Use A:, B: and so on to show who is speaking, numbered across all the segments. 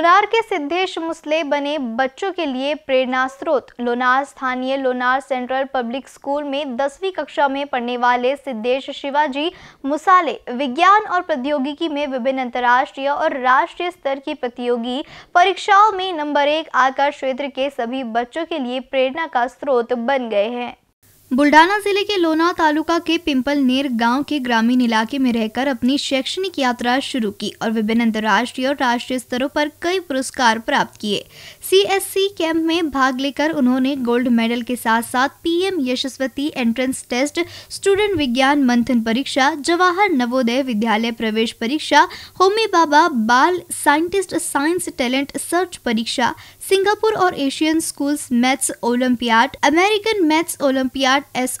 A: लोनार के सिद्धेश मुसले बने बच्चों के लिए प्रेरणा स्रोत लोनार स्थानीय लोनार सेंट्रल पब्लिक स्कूल में दसवीं कक्षा में पढ़ने वाले सिद्धेश शिवाजी मुसाले विज्ञान और प्रौद्योगिकी में विभिन्न अंतर्राष्ट्रीय और राष्ट्रीय स्तर की प्रतियोगी परीक्षाओं में नंबर एक आकर क्षेत्र के सभी बच्चों के लिए प्रेरणा का स्रोत बन गए हैं बुल्डाना जिले के लोना तालुका के पिंपल नेर गांव के ग्रामीण इलाके में रहकर अपनी शैक्षणिक यात्रा शुरू की और विभिन्न अंतर्राष्ट्रीय और राष्ट्रीय स्तरों पर कई पुरस्कार प्राप्त किए सीएससी कैंप में भाग लेकर उन्होंने गोल्ड मेडल के साथ साथ PM Yashasvi entrance test student Vigyan Manthan परीक्षा जवाहर नवोदय विद्यालय प्रवेश परीक्षा Homi Bhabha Bal scientist science talent search परीक्षा सिंगापुर और Asian schools maths olympiad American maths olympiad एस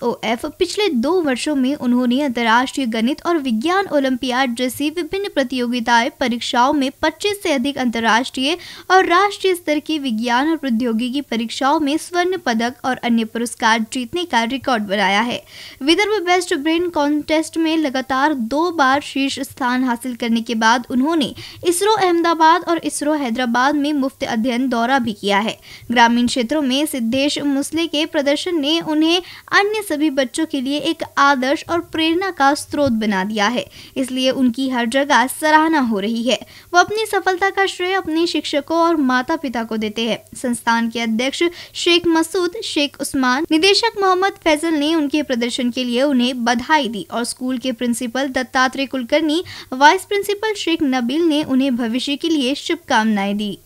A: पिछले दो वर्षों में उन्होंने अंतर्राष्ट्रीय गणित और विज्ञान ओलंपियाड जैसी विभिन्न प्रतियोगिताएं परीक्षाओं में 25 से अधिक अंतर्राष्ट्रीय और राष्ट्रीय स्तर की विज्ञान और प्रौद्योगिकी परीक्षाओं में स्वर्ण पदक और अन्य पुरस्कार जीतने का रिकॉर्ड बनाया है विदर्भ बेस्ट ब्रेन कॉन्टेस्ट में लगातार दो बार शीर्ष स्थान हासिल करने के बाद उन्होंने इसरो अहमदाबाद और इसरो हैदराबाद में मुफ्त अध्ययन दौरा भी किया है ग्रामीण क्षेत्रों में सिद्धेश मुसले के प्रदर्शन ने उन्हें अन्य सभी बच्चों के लिए एक आदर्श और प्रेरणा का स्रोत बना दिया है इसलिए उनकी हर जगह सराहना हो रही है वो अपनी सफलता का श्रेय अपने शिक्षकों और माता पिता को देते हैं संस्थान के अध्यक्ष शेख मसूद शेख उस्मान निदेशक मोहम्मद फैजल ने उनके प्रदर्शन के लिए उन्हें बधाई दी और स्कूल के principal Dattatreya Kulkarni vice principal Shaikh Nabeel ने उन्हें भविष्य के लिए शुभकामनाएं दी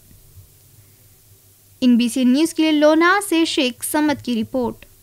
A: इन सी न्यूज़ के लिए लोना से शेख समद की रिपोर्ट